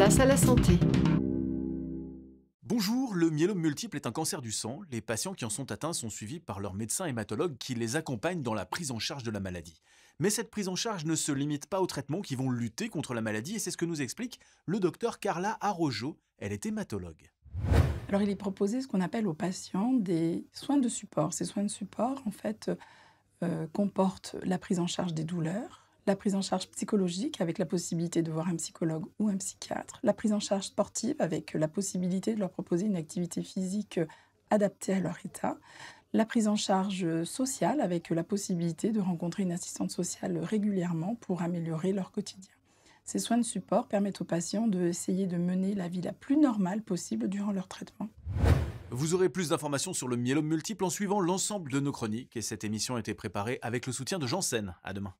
à la santé. Bonjour, le myélome multiple est un cancer du sang. Les patients qui en sont atteints sont suivis par leur médecin hématologue qui les accompagne dans la prise en charge de la maladie. Mais cette prise en charge ne se limite pas aux traitements qui vont lutter contre la maladie et c'est ce que nous explique le docteur Carla Arrojo. Elle est hématologue. Alors il est proposé ce qu'on appelle aux patients des soins de support. Ces soins de support, en fait, euh, comportent la prise en charge des douleurs, la prise en charge psychologique avec la possibilité de voir un psychologue ou un psychiatre, la prise en charge sportive avec la possibilité de leur proposer une activité physique adaptée à leur état, la prise en charge sociale avec la possibilité de rencontrer une assistante sociale régulièrement pour améliorer leur quotidien. Ces soins de support permettent aux patients d'essayer de, mener la vie la plus normale possible durant leur traitement. Vous aurez plus d'informations sur le myélome multiple en suivant l'ensemble de nos chroniques et cette émission a été préparée avec le soutien de Janssen. À demain.